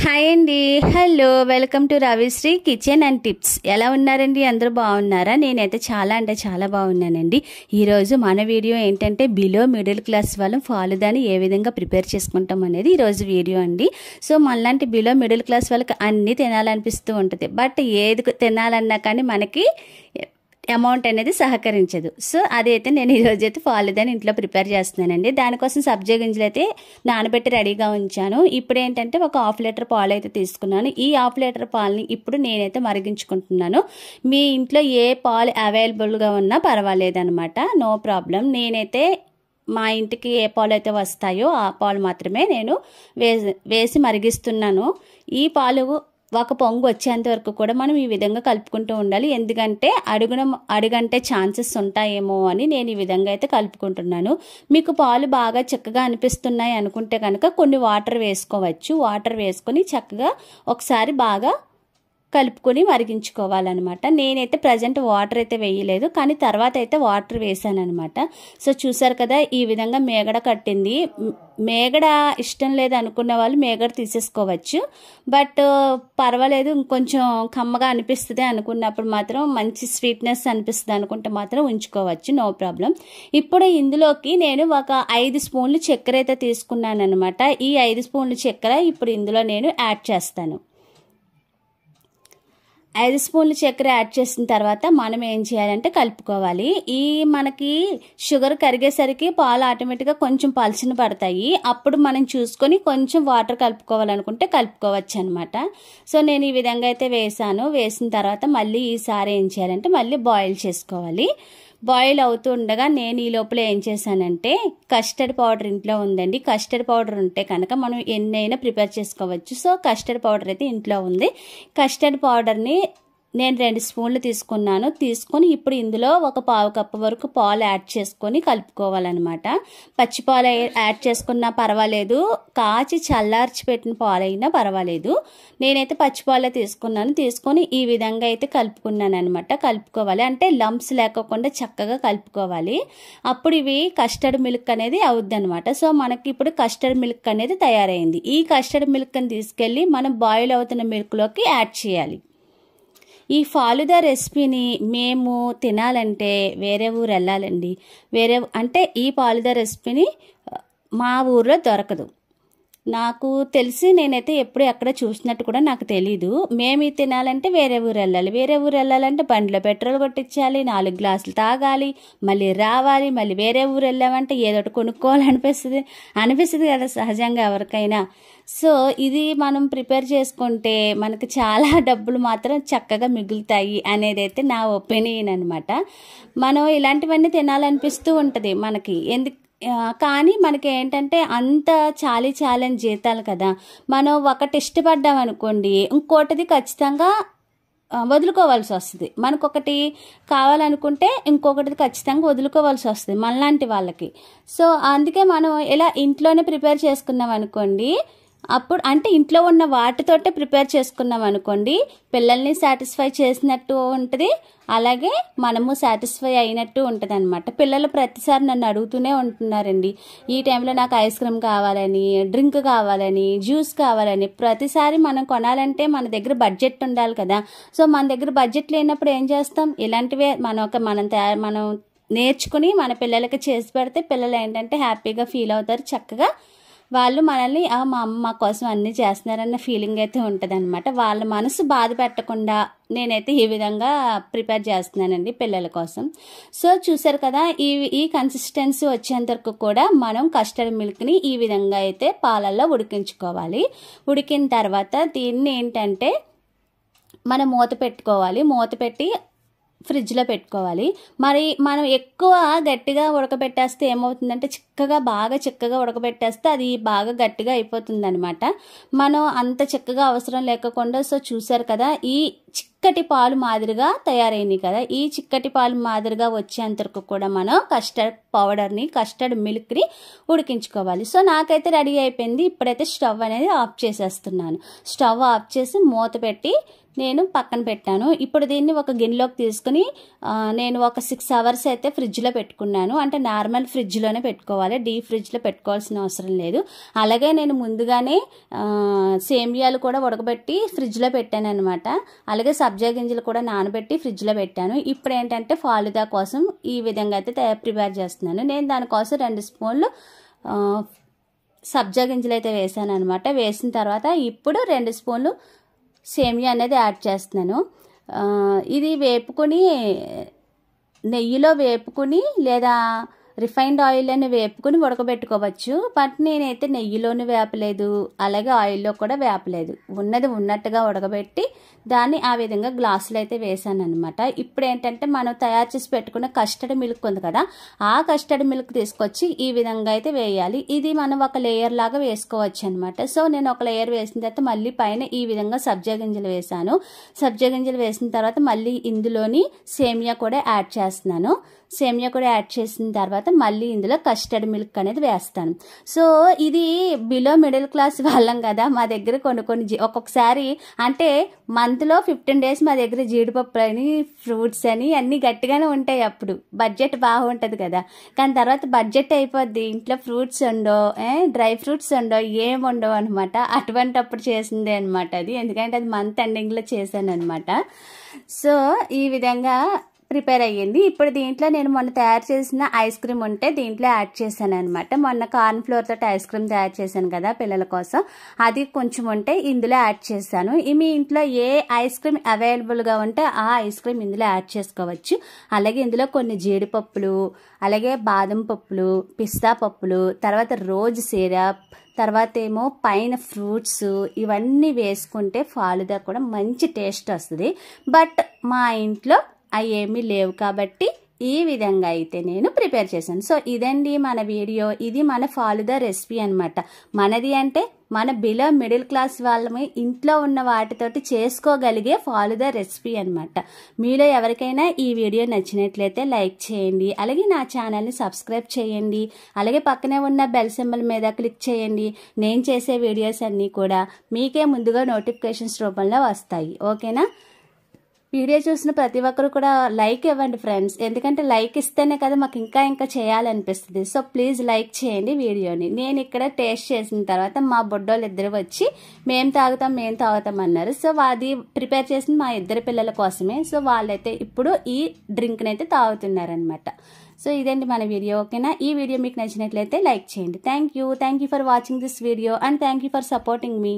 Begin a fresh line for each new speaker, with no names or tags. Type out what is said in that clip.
hi అండి hello welcome to Ravishri kitchen and tips ఎలా ఉన్నారండి అందరూ బాగున్నారా నేనైతే చాలా అంటే చాలా బాగున్నానండి ఈరోజు మన వీడియో ఏంటంటే బిలో మిడిల్ క్లాస్ వాళ్ళం ఫాలుదాని ఏ విధంగా ప్రిపేర్ చేసుకుంటాం అనేది ఈరోజు వీడియో అండి సో మనలాంటి బిలో మిడిల్ క్లాస్ వాళ్ళకి అన్నీ తినాలనిపిస్తూ ఉంటుంది బట్ ఏది తినాలన్నా కానీ మనకి అమౌంట్ అనేది సహకరించదు సో అదైతే నేను ఈరోజు అయితే ఫాలుదాని ఇంట్లో ప్రిపేర్ చేస్తున్నానండి దానికోసం సబ్జా గింజలు అయితే నానబెట్టి రెడీగా ఉంచాను ఇప్పుడు ఏంటంటే ఒక హాఫ్ లీటర్ పాలు అయితే తీసుకున్నాను ఈ హాఫ్ లీటర్ పాలని ఇప్పుడు నేనైతే మరిగించుకుంటున్నాను మీ ఇంట్లో ఏ పాలు అవైలబుల్గా ఉన్నా పర్వాలేదనమాట నో ప్రాబ్లం నేనైతే మా ఇంటికి ఏ పాలు అయితే వస్తాయో ఆ పాలు మాత్రమే నేను వేసి వేసి మరిగిస్తున్నాను ఈ పాలు ఒక పొంగు వచ్చేంత వరకు కూడా మనం ఈ విధంగా కలుపుకుంటూ ఉండాలి ఎందుకంటే అడుగున అడుగంటే ఛాన్సెస్ ఉంటాయేమో అని నేను ఈ విధంగా అయితే కలుపుకుంటున్నాను మీకు పాలు బాగా చక్కగా అనిపిస్తున్నాయి అనుకుంటే కనుక కొన్ని వాటర్ వేసుకోవచ్చు వాటర్ వేసుకొని చక్కగా ఒకసారి బాగా కలుపుకొని మరిగించుకోవాలన్నమాట నేనైతే ప్రజెంట్ వాటర్ అయితే వేయలేదు కానీ తర్వాత అయితే వాటర్ వేశానమాట సో చూసారు కదా ఈ విధంగా మేగడ కట్టింది మేగడ ఇష్టం లేదు అనుకున్న వాళ్ళు మేగడ తీసేసుకోవచ్చు బట్ పర్వాలేదు ఇంకొంచెం కమ్మగా అనిపిస్తుంది అనుకున్నప్పుడు మాత్రం మంచి స్వీట్నెస్ అనిపిస్తుంది అనుకుంటే మాత్రం ఉంచుకోవచ్చు నో ప్రాబ్లం ఇప్పుడు ఇందులోకి నేను ఒక ఐదు స్పూన్లు చక్కెర అయితే తీసుకున్నాను అనమాట ఈ ఐదు స్పూన్లు చక్కెర ఇప్పుడు ఇందులో నేను యాడ్ చేస్తాను ఐదు స్పూన్లు చక్కెర యాడ్ చేసిన తర్వాత మనం ఏం చేయాలంటే కలుపుకోవాలి ఈ మనకి షుగర్ కరిగేసరికి పాలు ఆటోమేటిక్గా కొంచెం పలుచుని పడతాయి అప్పుడు మనం చూసుకొని కొంచెం వాటర్ కలుపుకోవాలనుకుంటే కలుపుకోవచ్చు అనమాట సో నేను ఈ విధంగా అయితే వేసాను వేసిన తర్వాత మళ్ళీ ఈసారి ఏం చేయాలంటే మళ్ళీ బాయిల్ చేసుకోవాలి బాయిల్ అవుతుండగా నేను ఈ లోపల ఏం చేశానంటే కస్టర్డ్ పౌడర్ ఇంట్లో ఉందండి కస్టర్డ్ పౌడర్ ఉంటే కనుక మనం ఎన్నైనా ప్రిపేర్ చేసుకోవచ్చు సో కస్టర్డ్ పౌడర్ అయితే ఇంట్లో ఉంది కస్టర్డ్ పౌడర్ని నేను రెండు స్పూన్లు తీసుకున్నాను తీసుకొని ఇప్పుడు ఇందులో ఒక పావు కప్పు వరకు పాలు యాడ్ చేసుకొని కలుపుకోవాలన్నమాట పచ్చి పాలు యాడ్ చేసుకున్నా పర్వాలేదు కాచి చల్లార్చి పెట్టిన పాలైనా పర్వాలేదు నేనైతే పచ్చి పాలే తీసుకున్నాను తీసుకొని ఈ విధంగా అయితే కలుపుకున్నాను అనమాట కలుపుకోవాలి అంటే లంప్స్ లేకోకుండా చక్కగా కలుపుకోవాలి అప్పుడు ఇవి కస్టర్డ్ మిల్క్ అనేది అవుద్దనమాట సో మనకి ఇప్పుడు కస్టర్డ్ మిల్క్ అనేది తయారైంది ఈ కస్టర్డ్ మిల్క్ని తీసుకెళ్ళి మనం బాయిల్ అవుతున్న మిల్క్లోకి యాడ్ చేయాలి ఈ ఫాలుదా రెసిపీని మేము తినాలంటే వేరే ఊరు వెళ్ళాలండి వేరే అంటే ఈ ఫాలుదా రెసిపీని మా ఊర్లో దొరకదు నాకు తెలిసి నేనైతే ఎప్పుడు ఎక్కడ చూసినట్టు కూడా నాకు తెలీదు మేము తినాలంటే వేరే ఊరు వెళ్ళాలి వేరే ఊరు వెళ్ళాలంటే బండిలో పెట్రోల్ కొట్టించాలి నాలుగు గ్లాసులు తాగాలి మళ్ళీ రావాలి మళ్ళీ వేరే ఊరు వెళ్ళామంటే ఏదో కొనుక్కోవాలి అనిపిస్తుంది అనిపిస్తుంది కదా సహజంగా ఎవరికైనా సో ఇది మనం ప్రిపేర్ చేసుకుంటే మనకు చాలా డబ్బులు మాత్రం చక్కగా మిగులుతాయి అనేది అయితే నా ఒపీనియన్ అనమాట మనం ఇలాంటివన్నీ తినాలనిపిస్తూ ఉంటుంది మనకి ఎందుకు కానీ మనకి ఏంటంటే అంత చాలీ చాలని జీతాలు కదా మనం ఒకటి ఇష్టపడ్డాం అనుకోండి ఇంకోటిది ఖచ్చితంగా వదులుకోవాల్సి వస్తుంది మనకు ఒకటి కావాలనుకుంటే ఇంకొకటి ఖచ్చితంగా వదులుకోవాల్సి వస్తుంది మనలాంటి వాళ్ళకి సో అందుకే మనం ఇలా ఇంట్లోనే ప్రిపేర్ చేసుకున్నాం అనుకోండి అప్పుడు అంటే ఇంట్లో ఉన్న వాటితోటే ప్రిపేర్ చేసుకున్నాం అనుకోండి పిల్లల్ని సాటిస్ఫై చేసినట్టు ఉంటుంది అలాగే మనము సాటిస్ఫై అయినట్టు ఉంటుంది అనమాట పిల్లలు ప్రతిసారి నన్ను అడుగుతూనే ఉంటున్నారండి ఈ టైంలో నాకు ఐస్ క్రీమ్ కావాలని డ్రింక్ కావాలని జ్యూస్ కావాలని ప్రతిసారి మనం కొనాలంటే మన దగ్గర బడ్జెట్ ఉండాలి కదా సో మన దగ్గర బడ్జెట్ లేనప్పుడు ఏం చేస్తాం ఇలాంటివే మన ఒక మనం తయారు మనం నేర్చుకుని మన పిల్లలకి చేసి పెడితే పిల్లలు ఏంటంటే హ్యాపీగా ఫీల్ అవుతారు చక్కగా వాళ్ళు మనల్ని మా అమ్మ మా కోసం అన్నీ చేస్తున్నారన్న ఫీలింగ్ అయితే ఉంటుంది అనమాట వాళ్ళ మనసు బాధ పెట్టకుండా నేనైతే ఈ విధంగా ప్రిపేర్ చేస్తున్నానండి పిల్లల కోసం సో చూసారు కదా ఈ ఈ కన్సిస్టెన్సీ వచ్చేంత వరకు కూడా మనం కస్టర్డ్ మిల్క్ని ఈ విధంగా అయితే పాలల్లో ఉడికించుకోవాలి ఉడికిన తర్వాత దీన్ని ఏంటంటే మనం మూత పెట్టుకోవాలి మూత పెట్టి ఫ్రిడ్జ్లో పెట్టుకోవాలి మరి మనం ఎక్కువ గట్టిగా ఉడకబెట్టేస్తే ఏమవుతుందంటే చిక్కగా బాగా చిక్కగా ఉడకబెట్టేస్తే అది బాగా గట్టిగా అయిపోతుంది అనమాట మనం అంత చిక్కగా అవసరం లేకుండా సో చూసారు కదా ఈ చిక్కటి పాలు మాదిరిగా తయారైంది కదా ఈ చిక్కటి పాలు మాదిరిగా వచ్చేంతవరకు కూడా మనం కస్టర్డ్ పౌడర్ని కస్టర్డ్ మిల్క్ని ఉడికించుకోవాలి సో నాకైతే రెడీ అయిపోయింది ఇప్పుడైతే స్టవ్ అనేది ఆఫ్ చేసేస్తున్నాను స్టవ్ ఆఫ్ చేసి మూత పెట్టి నేను పక్కన పెట్టాను ఇప్పుడు దీన్ని ఒక గిన్నెలోకి తీసుకుని నేను ఒక సిక్స్ అవర్స్ అయితే ఫ్రిడ్జ్లో పెట్టుకున్నాను అంటే నార్మల్ ఫ్రిడ్జ్లోనే పెట్టుకోవాలి డీ ఫ్రిడ్జ్లో పెట్టుకోవాల్సిన అవసరం లేదు అలాగే నేను ముందుగానే సేమియాలు కూడా ఉడకబెట్టి ఫ్రిడ్జ్లో పెట్టాను అనమాట అలాగే సబ్జా గింజలు కూడా నానబెట్టి ఫ్రిడ్జ్లో పెట్టాను ఇప్పుడు ఏంటంటే ఫాలుదా కోసం ఈ విధంగా అయితే తయారు ప్రిపేర్ చేస్తున్నాను నేను దానికోసం రెండు స్పూన్లు సబ్జా గింజలు అయితే వేసాను అనమాట వేసిన తర్వాత ఇప్పుడు రెండు స్పూన్లు సేమియా అనేది యాడ్ చేస్తున్నాను ఇది వేపుకొని నెయ్యిలో వేపుకుని లేదా రిఫైన్డ్ ఆయిల్లోనే వేపుకుని ఉడకబెట్టుకోవచ్చు బట్ నేనైతే నెయ్యిలోనూ వేపలేదు అలాగే ఆయిల్లో కూడా వేపలేదు ఉన్నది ఉన్నట్టుగా ఉడకబెట్టి దాన్ని ఆ విధంగా గ్లాసులు అయితే వేసాను అనమాట ఇప్పుడు ఏంటంటే మనం తయారు చేసి పెట్టుకున్న కస్టర్డ్ మిల్క్ ఉంది కదా ఆ కస్టర్డ్ మిల్క్ తీసుకొచ్చి ఈ విధంగా అయితే వేయాలి ఇది మనం ఒక లేయర్ లాగా వేసుకోవచ్చు అనమాట సో నేను ఒక లేయర్ వేసిన తర్వాత మళ్ళీ పైన ఈ విధంగా సబ్జా గింజలు వేసాను సబ్జా గింజలు వేసిన తర్వాత మళ్ళీ ఇందులోని సేమియా కూడా యాడ్ చేస్తున్నాను సేమియా కూడా యాడ్ చేసిన తర్వాత మళ్ళీ ఇందులో కస్టర్డ్ మిల్క్ అనేది వేస్తాను సో ఇది బిలో మిడిల్ క్లాస్ వాళ్ళం కదా మా దగ్గర కొన్ని కొన్ని ఒక్కొక్కసారి అంటే మంత్లో ఫిఫ్టీన్ డేస్ మా దగ్గర జీడిపప్పు అని ఫ్రూట్స్ అని అన్నీ గట్టిగానే ఉంటాయి అప్పుడు బడ్జెట్ బాగుంటుంది కదా కానీ తర్వాత బడ్జెట్ అయిపోద్ది ఇంట్లో ఫ్రూట్స్ ఉండో డ్రై ఫ్రూట్స్ ఉండో ఏం ఉండవు అనమాట అటువంటప్పుడు చేసిందే అనమాట అది ఎందుకంటే అది మంత్ ఎండింగ్లో చేశాను అనమాట సో ఈ విధంగా ప్రిపేర్ అయ్యింది ఇప్పుడు దీంట్లో నేను మొన్న తయారు చేసిన ఐస్ క్రీమ్ ఉంటే దీంట్లో యాడ్ చేశాను అనమాట మొన్న కార్న్ ఫ్లోర్ తోటి ఐస్ క్రీమ్ తయారు చేశాను కదా పిల్లల కోసం అది కొంచెం ఉంటే ఇందులో యాడ్ చేశాను మీ ఇంట్లో ఏ ఐస్ క్రీమ్ అవైలబుల్గా ఉంటే ఆ ఐస్ క్రీమ్ ఇందులో యాడ్ చేసుకోవచ్చు అలాగే ఇందులో కొన్ని జీడిపప్పులు అలాగే బాదం పప్పులు పిస్తా పప్పులు తర్వాత రోజ్ సిరప్ తర్వాత ఏమో పైన ఫ్రూట్స్ ఇవన్నీ వేసుకుంటే ఫాలుదా కూడా మంచి టేస్ట్ వస్తుంది బట్ మా ఇంట్లో అవి ఏమీ లేవు కాబట్టి ఈ విధంగా అయితే నేను ప్రిపేర్ చేశాను సో ఇదండి మన వీడియో ఇది మన ద రెసిపీ అనమాట మనది అంటే మన బిలో మిడిల్ క్లాస్ వాళ్ళమే ఇంట్లో ఉన్న వాటితోటి చేసుకోగలిగే ద రెసిపీ అనమాట మీలో ఎవరికైనా ఈ వీడియో నచ్చినట్లయితే లైక్ చేయండి అలాగే నా ఛానల్ని సబ్స్క్రైబ్ చేయండి అలాగే పక్కనే ఉన్న బెల్ సింబల్ మీద క్లిక్ చేయండి నేను చేసే వీడియోస్ అన్నీ కూడా మీకే ముందుగా నోటిఫికేషన్స్ రూపంలో వస్తాయి ఓకేనా వీడియో చూసిన ప్రతి ఒక్కరు కూడా లైక్ ఇవ్వండి ఫ్రెండ్స్ ఎందుకంటే లైక్ ఇస్తేనే కదా మాకు ఇంకా ఇంకా చేయాలనిపిస్తుంది సో ప్లీజ్ లైక్ చేయండి వీడియోని నేను ఇక్కడ టేస్ట్ చేసిన తర్వాత మా బొడ్డోళ్ళు ఇద్దరు వచ్చి మేము తాగుతాం మేము తాగుతాం అన్నారు సో అది ప్రిపేర్ చేసిన మా ఇద్దరు పిల్లల కోసమే సో వాళ్ళైతే ఇప్పుడు ఈ డ్రింక్ని అయితే తాగుతున్నారనమాట సో ఇదండి మన వీడియో ఓకేనా ఈ వీడియో మీకు నచ్చినట్లయితే లైక్ చేయండి thank you thank you for watching this video and thank you for supporting me